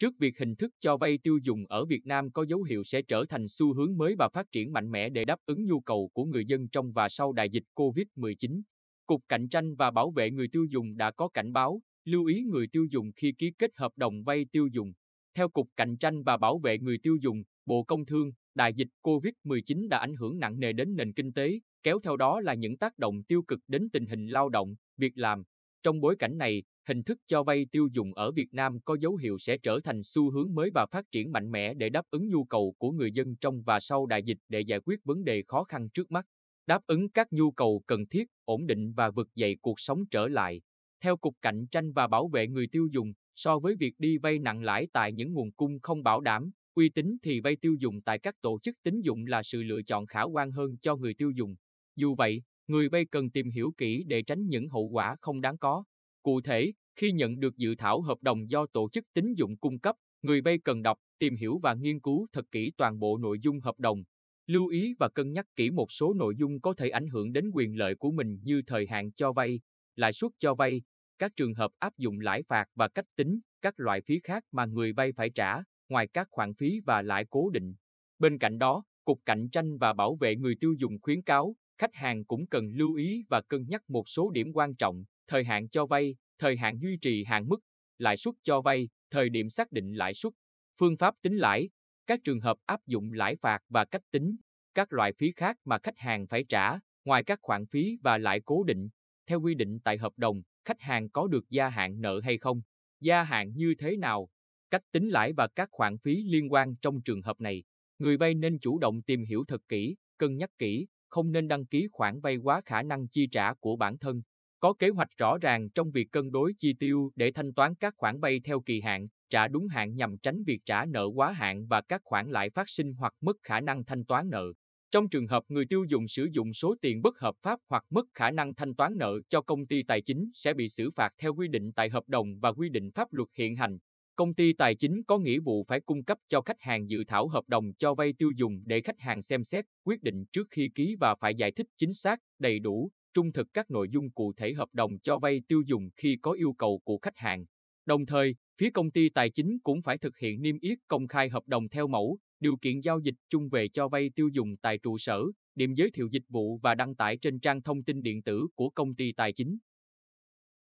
Trước việc hình thức cho vay tiêu dùng ở Việt Nam có dấu hiệu sẽ trở thành xu hướng mới và phát triển mạnh mẽ để đáp ứng nhu cầu của người dân trong và sau đại dịch COVID-19, Cục Cạnh tranh và Bảo vệ người tiêu dùng đã có cảnh báo, lưu ý người tiêu dùng khi ký kết hợp đồng vay tiêu dùng. Theo Cục Cạnh tranh và Bảo vệ người tiêu dùng, Bộ Công Thương, đại dịch COVID-19 đã ảnh hưởng nặng nề đến nền kinh tế, kéo theo đó là những tác động tiêu cực đến tình hình lao động, việc làm, trong bối cảnh này, hình thức cho vay tiêu dùng ở Việt Nam có dấu hiệu sẽ trở thành xu hướng mới và phát triển mạnh mẽ để đáp ứng nhu cầu của người dân trong và sau đại dịch để giải quyết vấn đề khó khăn trước mắt, đáp ứng các nhu cầu cần thiết, ổn định và vực dậy cuộc sống trở lại. Theo Cục Cạnh tranh và Bảo vệ người tiêu dùng, so với việc đi vay nặng lãi tại những nguồn cung không bảo đảm, uy tín thì vay tiêu dùng tại các tổ chức tín dụng là sự lựa chọn khả quan hơn cho người tiêu dùng. Dù vậy, người vay cần tìm hiểu kỹ để tránh những hậu quả không đáng có. Cụ thể, khi nhận được dự thảo hợp đồng do tổ chức tín dụng cung cấp, người vay cần đọc, tìm hiểu và nghiên cứu thật kỹ toàn bộ nội dung hợp đồng. Lưu ý và cân nhắc kỹ một số nội dung có thể ảnh hưởng đến quyền lợi của mình như thời hạn cho vay, lãi suất cho vay, các trường hợp áp dụng lãi phạt và cách tính, các loại phí khác mà người vay phải trả, ngoài các khoản phí và lãi cố định. Bên cạnh đó, Cục Cạnh tranh và Bảo vệ người tiêu dùng khuyến cáo khách hàng cũng cần lưu ý và cân nhắc một số điểm quan trọng, thời hạn cho vay, thời hạn duy trì hạn mức, lãi suất cho vay, thời điểm xác định lãi suất, phương pháp tính lãi, các trường hợp áp dụng lãi phạt và cách tính, các loại phí khác mà khách hàng phải trả, ngoài các khoản phí và lãi cố định. Theo quy định tại hợp đồng, khách hàng có được gia hạn nợ hay không, gia hạn như thế nào, cách tính lãi và các khoản phí liên quan trong trường hợp này. Người vay nên chủ động tìm hiểu thật kỹ, cân nhắc kỹ, không nên đăng ký khoản vay quá khả năng chi trả của bản thân. Có kế hoạch rõ ràng trong việc cân đối chi tiêu để thanh toán các khoản vay theo kỳ hạn, trả đúng hạn nhằm tránh việc trả nợ quá hạn và các khoản lãi phát sinh hoặc mất khả năng thanh toán nợ. Trong trường hợp người tiêu dùng sử dụng số tiền bất hợp pháp hoặc mất khả năng thanh toán nợ cho công ty tài chính sẽ bị xử phạt theo quy định tại hợp đồng và quy định pháp luật hiện hành công ty tài chính có nghĩa vụ phải cung cấp cho khách hàng dự thảo hợp đồng cho vay tiêu dùng để khách hàng xem xét, quyết định trước khi ký và phải giải thích chính xác, đầy đủ, trung thực các nội dung cụ thể hợp đồng cho vay tiêu dùng khi có yêu cầu của khách hàng. Đồng thời, phía công ty tài chính cũng phải thực hiện niêm yết công khai hợp đồng theo mẫu, điều kiện giao dịch chung về cho vay tiêu dùng tại trụ sở, điểm giới thiệu dịch vụ và đăng tải trên trang thông tin điện tử của công ty tài chính.